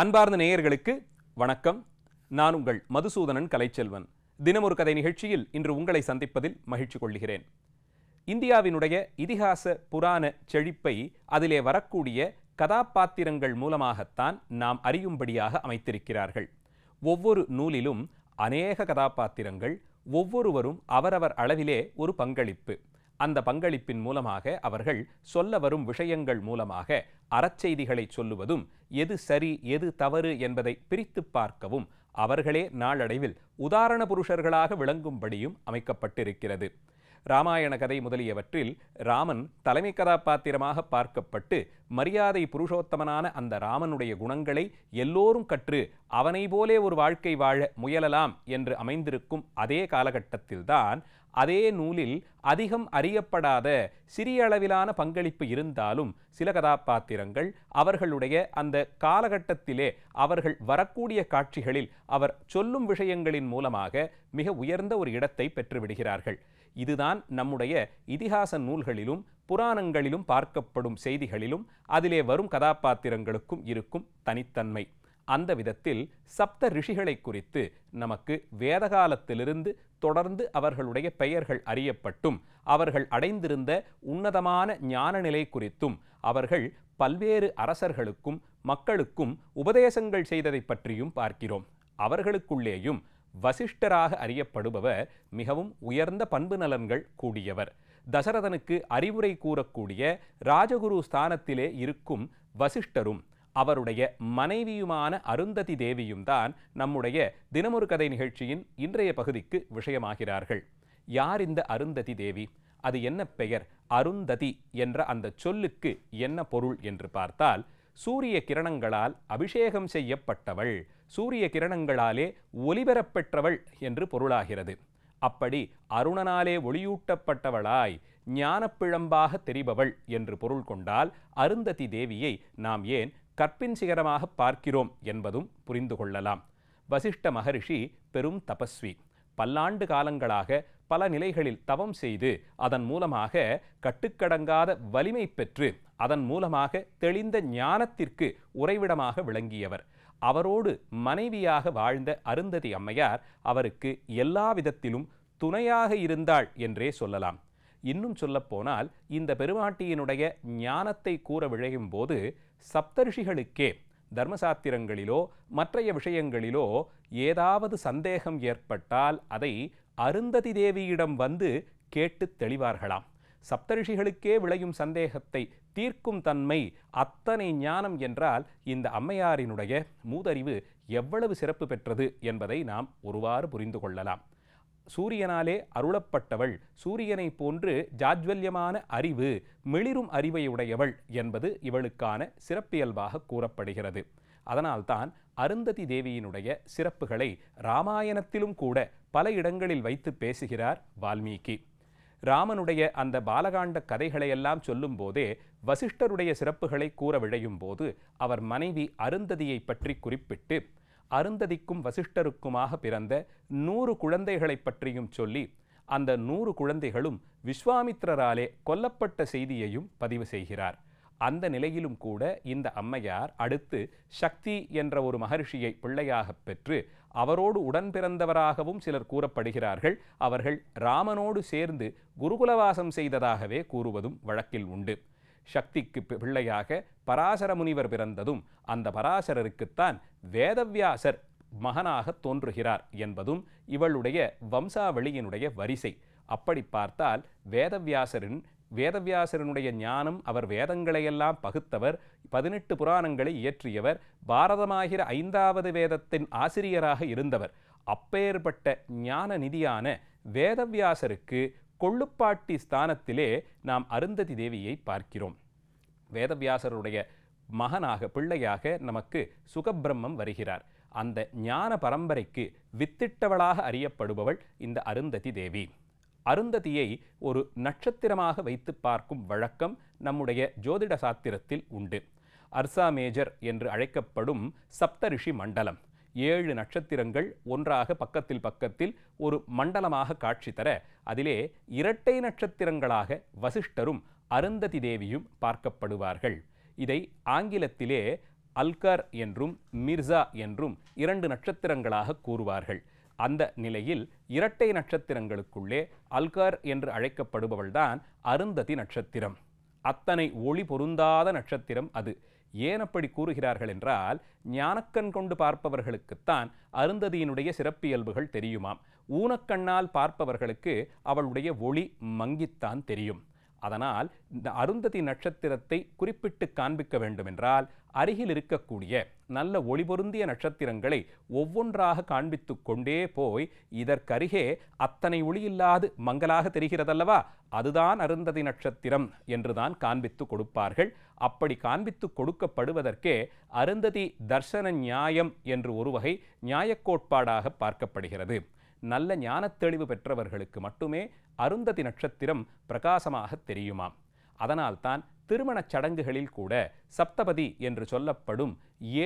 அன்பார்ந்த நேயர்களுக்கு வணக்கம் நான் உங்கள் மதுசூதனன் கலைச்செல்வன் தினமொரு கதை நிகழ்ச்சியில் இன்று உங்களை சந்திப்பதில் மகிழ்ச்சி கொள்கிறேன் இந்தியாவினுடைய இதிகாச புராண செழிப்பை அதிலே வரக்கூடிய கதாபாத்திரங்கள் மூலமாகத்தான் நாம் அறியும்படியாக அமைத்திருக்கிறார்கள் ஒவ்வொரு நூலிலும் அநேக கதாபாத்திரங்கள் ஒவ்வொருவரும் அவரவர் அளவிலே ஒரு பங்களிப்பு அந்த பங்களிப்பின் மூலமாக அவர்கள் சொல்ல வரும் விஷயங்கள் மூலமாக அறச்செய்திகளை சொல்லுவதும் எது சரி எது தவறு என்பதை பிரித்து பார்க்கவும் அவர்களே நாளடைவில் உதாரண புருஷர்களாக விளங்கும்படியும் அமைக்கப்பட்டிருக்கிறது ராமாயண கதை முதலியவற்றில் ராமன் தலைமை கதாபாத்திரமாக பார்க்கப்பட்டு மரியாதை புருஷோத்தமனான அந்த ராமனுடைய குணங்களை எல்லோரும் கற்று அவனை போலே ஒரு வாழ்க்கை வாழ முயலலாம் என்று அமைந்திருக்கும் அதே காலகட்டத்தில்தான் அதே நூலில் அதிகம் அறியப்படாத சிறிய அளவிலான பங்களிப்பு இருந்தாலும் சில கதாபாத்திரங்கள் அவர்களுடைய அந்த காலகட்டத்திலே அவர்கள் வரக்கூடிய காட்சிகளில் அவர் சொல்லும் விஷயங்களின் மூலமாக மிக உயர்ந்த ஒரு இடத்தை பெற்றுவிடுகிறார்கள் இதுதான் நம்முடைய இதிகாச நூல்களிலும் புராணங்களிலும் பார்க்கப்படும் செய்திகளிலும் அதிலே வரும் கதாபாத்திரங்களுக்கும் இருக்கும் தனித்தன்மை அந்த விதத்தில் சப்த ரிஷிகளை குறித்து நமக்கு வேதகாலத்திலிருந்து தொடர்ந்து அவர்களுடைய பெயர்கள் அறியப்பட்டும் அவர்கள் அடைந்திருந்த உன்னதமான ஞான நிலை குறித்தும் அவர்கள் பல்வேறு அரசர்களுக்கும் மக்களுக்கும் உபதேசங்கள் செய்ததை பற்றியும் பார்க்கிறோம் அவர்களுக்குள்ளேயும் வசிஷ்டராக அறியப்படுபவர் மிகவும் உயர்ந்த பண்பு நலன்கள் கூடியவர் தசரதனுக்கு அறிவுரை கூறக்கூடிய ராஜகுரு ஸ்தானத்திலே இருக்கும் வசிஷ்டரும் அவருடைய மனைவியுமான அருந்ததி தேவியும் தான் நம்முடைய தினமொரு கதை நிகழ்ச்சியின் இன்றைய பகுதிக்கு விஷயமாகிறார்கள் யார் இந்த அருந்ததி தேவி அது என்ன பெயர் அருந்ததி என்ற அந்த சொல்லுக்கு என்ன பொருள் என்று பார்த்தால் சூரிய கிரணங்களால் அபிஷேகம் செய்யப்பட்டவள் சூரிய கிரணங்களாலே ஒலிபெறப்பெற்றவள் என்று பொருளாகிறது அப்படி அருணனாலே ஒளியூட்டப்பட்டவளாய் ஞானப்பிழம்பாக தெரிபவள் என்று பொருள் கொண்டால் அருந்ததி தேவியை நாம் ஏன் கற்பின் சிகரமாக பார்க்கிறோம் என்பதும் புரிந்து கொள்ளலாம் வசிஷ்ட மகரிஷி பெரும் தபஸ்வி பல்லாண்டு காலங்களாக பல நிலைகளில் தவம் செய்து அதன் மூலமாக கட்டுக்கடங்காத வலிமை பெற்று அதன் மூலமாக தெளிந்த ஞானத்திற்கு உறைவிடமாக விளங்கியவர் அவரோடு மனைவியாக வாழ்ந்த அருந்ததி அம்மையார் அவருக்கு எல்லா விதத்திலும் துணையாக இருந்தாள் என்றே சொல்லலாம் இன்னும் சொல்லப்போனால் இந்த பெருமாட்டியினுடைய ஞானத்தை கூற விழையும் போது சப்தரிஷிகளுக்கே தர்மசாத்திரங்களிலோ மற்றைய விஷயங்களிலோ ஏதாவது சந்தேகம் ஏற்பட்டால் அதை அருந்ததி தேவியிடம் வந்து கேட்டு தெளிவார்களாம் சப்தரிஷிகளுக்கே விளையும் சந்தேகத்தை தீர்க்கும் தன்மை அத்தனை ஞானம் என்றால் இந்த அம்மையாரினுடைய மூதறிவு எவ்வளவு சிறப்பு பெற்றது என்பதை நாம் ஒருவாறு புரிந்து கொள்ளலாம் சூரியனாலே அருளப்பட்டவள் சூரியனை போன்று ஜாஜ்வல்யமான அறிவு மிளிரும் அறிவை உடையவள் என்பது இவளுக்கான சிறப்பியல்பாக கூறப்படுகிறது அதனால்தான் அருந்ததி தேவியினுடைய சிறப்புகளை இராமாயணத்திலும் கூட பல இடங்களில் வைத்து பேசுகிறார் வால்மீகி ராமனுடைய அந்த பாலகாண்ட கதைகளையெல்லாம் சொல்லும்போதே வசிஷ்டருடைய சிறப்புகளை கூற விழையும் போது அவர் மனைவி அருந்ததியை பற்றி குறிப்பிட்டு அருந்ததிக்கும் வசிஷ்டருக்குமாக பிறந்த நூறு குழந்தைகளை பற்றியும் சொல்லி அந்த நூறு குழந்தைகளும் விஸ்வாமித்ரராலே கொல்லப்பட்ட செய்தியையும் பதிவு செய்கிறார் அந்த நிலையிலும் கூட இந்த அம்மையார் அடுத்து சக்தி என்ற ஒரு மகர்ஷியை பிள்ளையாக பெற்று அவரோடு உடன் பிறந்தவராகவும் சிலர் கூறப்படுகிறார்கள் அவர்கள் ராமனோடு சேர்ந்து குருகுலவாசம் செய்ததாகவே கூறுவதும் வழக்கில் உண்டு சக்திக்கு பிள்ளையாக பராசர முனிவர் பிறந்ததும் அந்த பராசரருக்குத்தான் வேதவியாசர் மகனாக தோன்றுகிறார் என்பதும் இவளுடைய வம்சாவளியினுடைய வரிசை அப்படி பார்த்தால் வேதவியாசரின் வேதவியாசரனுடைய ஞானம் அவர் வேதங்களையெல்லாம் பகுத்தவர் பதினெட்டு புராணங்களை இயற்றியவர் பாரதமாகிற ஐந்தாவது வேதத்தின் ஆசிரியராக இருந்தவர் அப்பேற்பட்ட ஞான நிதியான வேதவியாசருக்கு கொள்ளுப்பாட்டி ஸ்தானத்திலே நாம் அருந்ததி தேவியை பார்க்கிறோம் வேதவியாசருடைய மகனாக பிள்ளையாக நமக்கு சுகபிரம்மம் வருகிறார் அந்த ஞான பரம்பரைக்கு வித்திட்டவளாக அறியப்படுபவள் இந்த அருந்ததி தேவி அருந்ததியை ஒரு நட்சத்திரமாக வைத்து பார்க்கும் வழக்கம் நம்முடைய ஜோதிட சாத்திரத்தில் உண்டு அர்சா மேஜர் என்று அழைக்கப்படும் சப்தரிஷி மண்டலம் ஏழு நட்சத்திரங்கள் ஒன்றாக பக்கத்தில் பக்கத்தில் ஒரு மண்டலமாக காட்சி தர அதிலே இரட்டை நட்சத்திரங்களாக வசிஷ்டரும் அருந்ததி தேவியும் பார்க்கப்படுவார்கள் இதை ஆங்கிலத்திலே அல்கர் என்றும் மிர்சா என்றும் இரண்டு நட்சத்திரங்களாக கூறுவார்கள் அந்த நிலையில் இரட்டை நட்சத்திரங்களுக்குள்ளே அல்கர் என்று அழைக்கப்படுபவள்தான் அருந்ததி நட்சத்திரம் அத்தனை ஒளி பொருந்தாத நட்சத்திரம் அது ஏன் அப்படி கூறுகிறார்கள் என்றால் ஞானக்கண் கொண்டு பார்ப்பவர்களுக்குத்தான் அருந்ததியினுடைய சிறப்பியல்புகள் தெரியுமாம் ஊனக்கண்ணால் பார்ப்பவர்களுக்கு அவளுடைய ஒளி மங்கித்தான் தெரியும் அதனால் இந்த அருந்ததி நட்சத்திரத்தை குறிப்பிட்டு காண்பிக்க வேண்டுமென்றால் அருகில் இருக்கக்கூடிய நல்ல ஒளிபொருந்திய நட்சத்திரங்களை ஒவ்வொன்றாக காண்பித்து கொண்டே போய் இதற்கருகே அத்தனை ஒளியில்லாது மங்கலாக தெரிகிறதல்லவா அதுதான் அருந்ததி நட்சத்திரம் என்றுதான் காண்பித்து கொடுப்பார்கள் அப்படி காண்பித்து கொடுக்கப்படுவதற்கே அருந்ததி தர்சன நியாயம் என்று ஒரு வகை நியாயக்கோட்பாடாக பார்க்கப்படுகிறது நல்ல தெளிவு பெற்றவர்களுக்கு மட்டுமே அருந்ததி நட்சத்திரம் பிரகாசமாக தெரியுமாம் அதனால்தான் திருமணச் சடங்குகளில் கூட சப்தபதி என்று சொல்லப்படும்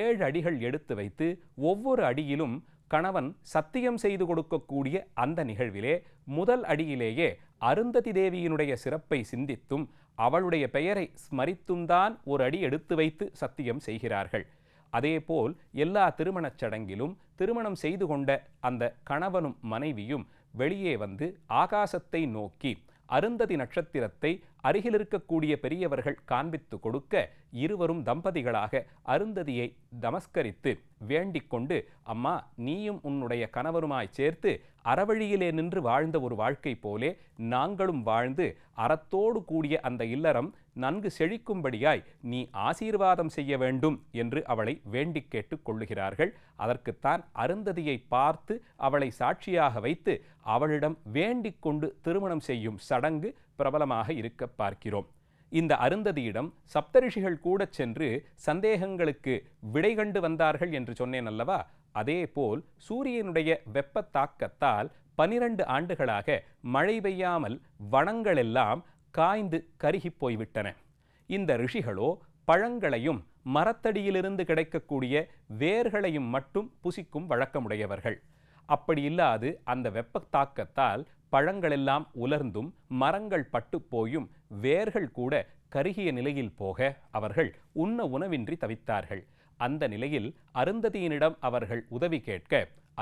ஏழு அடிகள் எடுத்து வைத்து ஒவ்வொரு அடியிலும் கணவன் சத்தியம் செய்து கொடுக்கக்கூடிய அந்த நிகழ்விலே முதல் அடியிலேயே அருந்ததி தேவியினுடைய சிறப்பை சிந்தித்தும் அவளுடைய பெயரை தான் ஒரு அடி எடுத்து வைத்து சத்தியம் செய்கிறார்கள் அதேபோல் எல்லா திருமணச் சடங்கிலும் திருமணம் செய்து கொண்ட அந்த கணவனும் மனைவியும் வெளியே வந்து ஆகாசத்தை நோக்கி அருந்ததி நட்சத்திரத்தை அருகில் இருக்கக்கூடிய பெரியவர்கள் காண்பித்து கொடுக்க இருவரும் தம்பதிகளாக அருந்ததியை தமஸ்கரித்து வேண்டிக் கொண்டு அம்மா நீயும் உன்னுடைய கணவருமாய் சேர்த்து அறவழியிலே நின்று வாழ்ந்த ஒரு வாழ்க்கை போலே நாங்களும் வாழ்ந்து அறத்தோடு கூடிய அந்த இல்லறம் நன்கு செழிக்கும்படியாய் நீ ஆசீர்வாதம் செய்ய வேண்டும் என்று அவளை வேண்டிக் கேட்டுக் கொள்ளுகிறார்கள் அதற்குத்தான் அருந்ததியை பார்த்து அவளை சாட்சியாக வைத்து அவளிடம் வேண்டிக் கொண்டு திருமணம் செய்யும் சடங்கு பிரபலமாக இருக்க பார்க்கிறோம் இந்த அருந்ததியிடம் சப்தரிஷிகள் கூட சென்று சந்தேகங்களுக்கு விடை கண்டு வந்தார்கள் என்று சொன்னேன் அல்லவா அதேபோல் சூரியனுடைய வெப்ப தாக்கத்தால் பனிரண்டு ஆண்டுகளாக மழை பெய்யாமல் வனங்களெல்லாம் காய்ந்து கருகி போய்விட்டன இந்த ரிஷிகளோ பழங்களையும் மரத்தடியிலிருந்து கிடைக்கக்கூடிய வேர்களையும் மட்டும் புசிக்கும் வழக்கமுடையவர்கள் அப்படி இல்லாது அந்த வெப்ப தாக்கத்தால் பழங்களெல்லாம் உலர்ந்தும் மரங்கள் பட்டு போயும் வேர்கள் கூட கருகிய நிலையில் போக அவர்கள் உண்ண உணவின்றி தவித்தார்கள் அந்த நிலையில் அருந்ததியினிடம் அவர்கள் உதவி கேட்க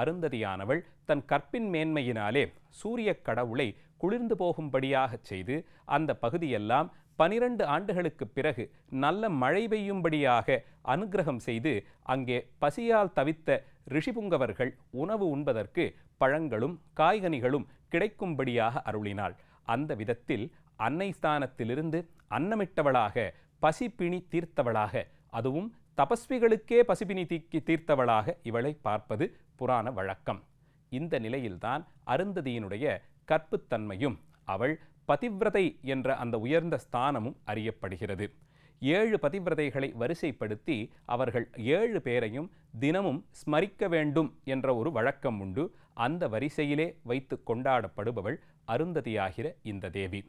அருந்ததியானவள் தன் கற்பின் மேன்மையினாலே சூரிய கடவுளை குளிர்ந்து போகும்படியாகச் செய்து அந்த பகுதியெல்லாம் பனிரண்டு ஆண்டுகளுக்கு பிறகு நல்ல மழை பெய்யும்படியாக அனுகிரகம் செய்து அங்கே பசியால் தவித்த ரிஷிபுங்கவர்கள் உணவு உண்பதற்கு பழங்களும் காய்கனிகளும் கிடைக்கும்படியாக அருளினாள் அந்த விதத்தில் அன்னை ஸ்தானத்திலிருந்து அன்னமிட்டவளாக பசிப்பிணி தீர்த்தவளாக அதுவும் தபஸ்விகளுக்கே பசிபினி தீக்கி தீர்த்தவளாக இவளை பார்ப்பது புராண வழக்கம் இந்த நிலையில்தான் அருந்ததியினுடைய கற்புத்தன்மையும் அவள் பதிவிரதை என்ற அந்த உயர்ந்த ஸ்தானமும் அறியப்படுகிறது ஏழு பதிவிரதைகளை வரிசைப்படுத்தி அவர்கள் ஏழு பேரையும் தினமும் ஸ்மரிக்க வேண்டும் என்ற ஒரு வழக்கம் உண்டு அந்த வரிசையிலே வைத்து கொண்டாடப்படுபவள் அருந்ததியாகிற இந்த தேவி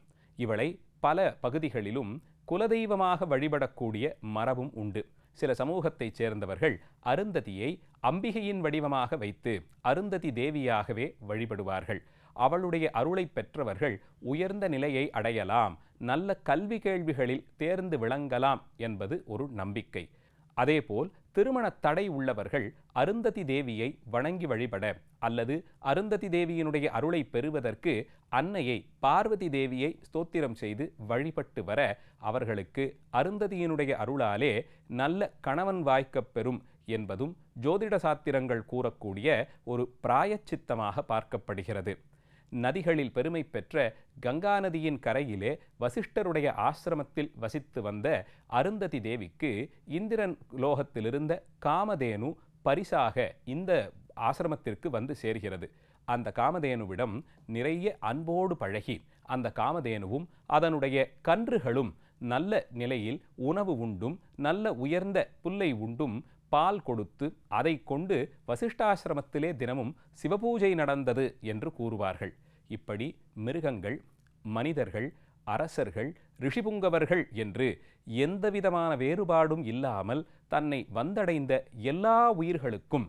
இவளை பல பகுதிகளிலும் குலதெய்வமாக வழிபடக்கூடிய மரபும் உண்டு சில சமூகத்தைச் சேர்ந்தவர்கள் அருந்ததியை அம்பிகையின் வடிவமாக வைத்து அருந்ததி தேவியாகவே வழிபடுவார்கள் அவளுடைய அருளை பெற்றவர்கள் உயர்ந்த நிலையை அடையலாம் நல்ல கல்வி கேள்விகளில் தேர்ந்து விளங்கலாம் என்பது ஒரு நம்பிக்கை அதேபோல் திருமண தடை உள்ளவர்கள் அருந்ததி தேவியை வணங்கி வழிபட அல்லது அருந்ததி தேவியினுடைய அருளை பெறுவதற்கு அன்னையை பார்வதி தேவியை ஸ்தோத்திரம் செய்து வழிபட்டு வர அவர்களுக்கு அருந்ததியினுடைய அருளாலே நல்ல கணவன் வாய்க்கப் பெறும் என்பதும் ஜோதிட சாத்திரங்கள் கூறக்கூடிய ஒரு பிராயச்சித்தமாக பார்க்கப்படுகிறது நதிகளில் பெருமை பெற்ற கங்கா நதியின் கரையிலே வசிஷ்டருடைய ஆசிரமத்தில் வசித்து வந்த அருந்ததி தேவிக்கு இந்திரன் லோகத்திலிருந்த காமதேனு பரிசாக இந்த ஆசிரமத்திற்கு வந்து சேர்கிறது அந்த காமதேனுவிடம் நிறைய அன்போடு பழகி அந்த காமதேனுவும் அதனுடைய கன்றுகளும் நல்ல நிலையில் உணவு உண்டும் நல்ல உயர்ந்த புல்லை உண்டும் பால் கொடுத்து அதை கொண்டு வசிஷ்டாசிரமத்திலே தினமும் சிவபூஜை நடந்தது என்று கூறுவார்கள் இப்படி மிருகங்கள் மனிதர்கள் அரசர்கள் ரிஷிபுங்கவர்கள் என்று எந்தவிதமான வேறுபாடும் இல்லாமல் தன்னை வந்தடைந்த எல்லா உயிர்களுக்கும்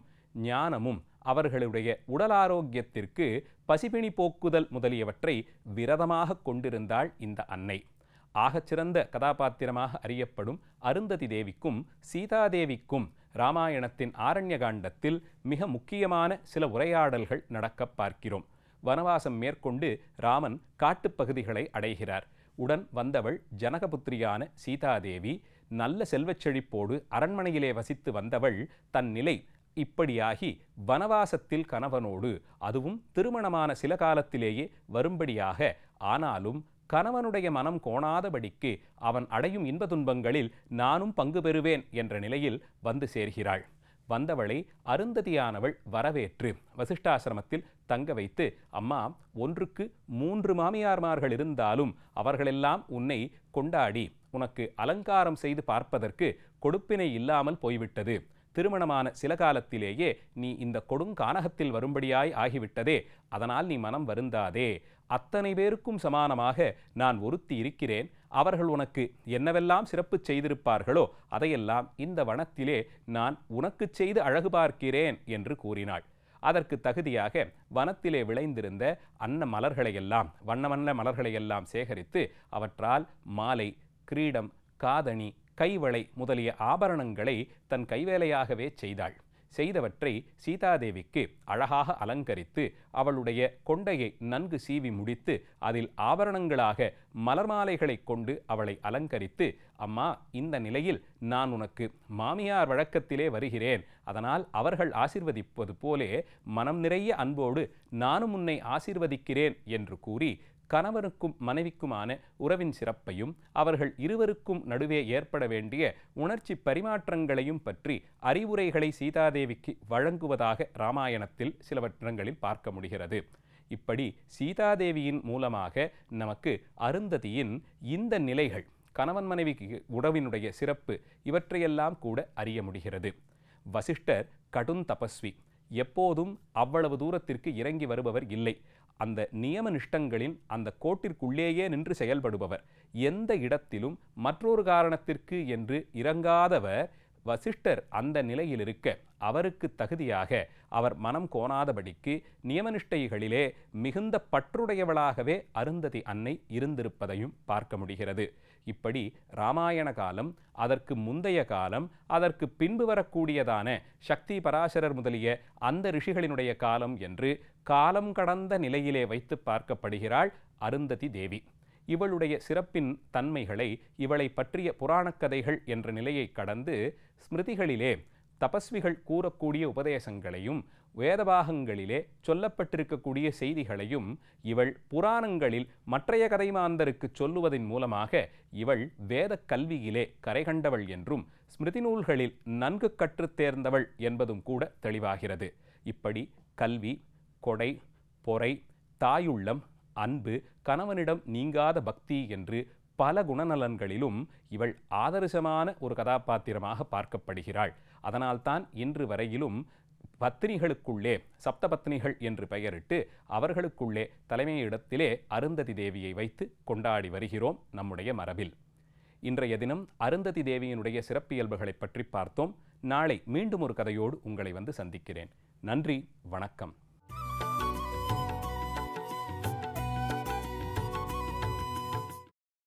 ஞானமும் அவர்களுடைய உடலாரோக்கியத்திற்கு பசிபிணி போக்குதல் முதலியவற்றை விரதமாக கொண்டிருந்தாள் இந்த அன்னை ஆகச்சிறந்த கதாபாத்திரமாக அறியப்படும் அருந்ததி தேவிக்கும் சீதாதேவிக்கும் ராமாயணத்தின் ஆரண்ய காண்டத்தில் மிக முக்கியமான சில உரையாடல்கள் நடக்க பார்க்கிறோம் வனவாசம் மேற்கொண்டு ராமன் காட்டுப்பகுதிகளை அடைகிறார் உடன் வந்தவள் ஜனகபுத்திரியான சீதாதேவி நல்ல செல்வச் செழிப்போடு அரண்மனையிலே வசித்து வந்தவள் தன் நிலை இப்படியாகி வனவாசத்தில் கணவனோடு அதுவும் திருமணமான சில காலத்திலேயே வரும்படியாக ஆனாலும் கணவனுடைய மனம் கோணாதபடிக்கு அவன் அடையும் இன்ப துன்பங்களில் நானும் பங்கு பெறுவேன் என்ற நிலையில் வந்து சேர்கிறாள் வந்தவளை அருந்ததியானவள் வரவேற்று வசிஷ்டாசிரமத்தில் தங்க வைத்து அம்மா ஒன்றுக்கு மூன்று மாமியார்மார்கள் இருந்தாலும் அவர்களெல்லாம் உன்னை கொண்டாடி உனக்கு அலங்காரம் செய்து பார்ப்பதற்கு கொடுப்பினை இல்லாமல் போய்விட்டது திருமணமான சில காலத்திலேயே நீ இந்த கொடுங்கானகத்தில் வரும்படியாய் ஆகிவிட்டதே அதனால் நீ மனம் வருந்தாதே அத்தனை பேருக்கும் சமானமாக நான் ஒருத்தி இருக்கிறேன் அவர்கள் உனக்கு என்னவெல்லாம் சிறப்பு செய்திருப்பார்களோ அதையெல்லாம் இந்த வனத்திலே நான் உனக்கு செய்து அழகு பார்க்கிறேன் என்று கூறினாள் அதற்கு தகுதியாக வனத்திலே விளைந்திருந்த அன்ன மலர்களையெல்லாம் வண்ண வண்ண மலர்களையெல்லாம் சேகரித்து அவற்றால் மாலை கிரீடம் காதணி கைவளை முதலிய ஆபரணங்களை தன் கைவேலையாகவே செய்தாள் செய்தவற்றை சீதாதேவிக்கு அழகாக அலங்கரித்து அவளுடைய கொண்டையை நன்கு சீவி முடித்து அதில் ஆபரணங்களாக மலர்மாலைகளை கொண்டு அவளை அலங்கரித்து அம்மா இந்த நிலையில் நான் உனக்கு மாமியார் வழக்கத்திலே வருகிறேன் அதனால் அவர்கள் ஆசிர்வதிப்பது போலே மனம் நிறைய அன்போடு நானும் உன்னை ஆசிர்வதிக்கிறேன் என்று கூறி கணவனுக்கும் மனைவிக்குமான உறவின் சிறப்பையும் அவர்கள் இருவருக்கும் நடுவே ஏற்பட வேண்டிய உணர்ச்சி பரிமாற்றங்களையும் பற்றி அறிவுரைகளை சீதாதேவிக்கு வழங்குவதாக ராமாயணத்தில் சிலவற்றங்களில் பார்க்க முடிகிறது இப்படி சீதாதேவியின் மூலமாக நமக்கு அருந்ததியின் இந்த நிலைகள் கணவன் மனைவிக்கு உறவினுடைய சிறப்பு இவற்றையெல்லாம் கூட அறிய முடிகிறது வசிஷ்டர் கடும் தபஸ்வி எப்போதும் அவ்வளவு தூரத்திற்கு இறங்கி வருபவர் இல்லை அந்த நியம நிஷ்டங்களின் அந்த கோட்டிற்குள்ளேயே நின்று செயல்படுபவர் எந்த இடத்திலும் மற்றொரு காரணத்திற்கு என்று இறங்காதவர் வசிஷ்டர் அந்த நிலையில் இருக்க அவருக்கு தகுதியாக அவர் மனம் கோணாதபடிக்கு நியமனிஷ்டைகளிலே மிகுந்த பற்றுடையவளாகவே அருந்ததி அன்னை இருந்திருப்பதையும் பார்க்க முடிகிறது இப்படி இராமாயண காலம் அதற்கு முந்தைய காலம் அதற்கு பின்பு வரக்கூடியதான சக்தி பராசரர் முதலிய அந்த ரிஷிகளினுடைய காலம் என்று காலம் கடந்த நிலையிலே வைத்து பார்க்கப்படுகிறாள் அருந்ததி தேவி இவளுடைய சிறப்பின் தன்மைகளை இவளை பற்றிய புராணக் கதைகள் என்ற நிலையை கடந்து ஸ்மிருதிகளிலே தபஸ்விகள் கூறக்கூடிய உபதேசங்களையும் வேதபாகங்களிலே சொல்லப்பட்டிருக்கக்கூடிய செய்திகளையும் இவள் புராணங்களில் மற்றைய கதைமாந்தருக்கு சொல்லுவதன் மூலமாக இவள் வேத கல்வியிலே கரைகண்டவள் என்றும் ஸ்மிருதி நூல்களில் நன்கு கற்றுத் தேர்ந்தவள் என்பதும் கூட தெளிவாகிறது இப்படி கல்வி கொடை பொறை தாயுள்ளம் அன்பு கணவனிடம் நீங்காத பக்தி என்று பல குணநலன்களிலும் இவள் ஆதர்சமான ஒரு கதாபாத்திரமாக பார்க்கப்படுகிறாள் அதனால்தான் இன்று வரையிலும் பத்தினிகளுக்குள்ளே சப்தபத்னிகள் என்று பெயரிட்டு அவர்களுக்குள்ளே தலைமையிடத்திலே அருந்ததி தேவியை வைத்து கொண்டாடி வருகிறோம் நம்முடைய மரபில் இன்றைய தினம் அருந்ததி தேவியினுடைய சிறப்பியல்புகளை பற்றி பார்த்தோம் நாளை மீண்டும் ஒரு கதையோடு உங்களை வந்து சந்திக்கிறேன் நன்றி வணக்கம்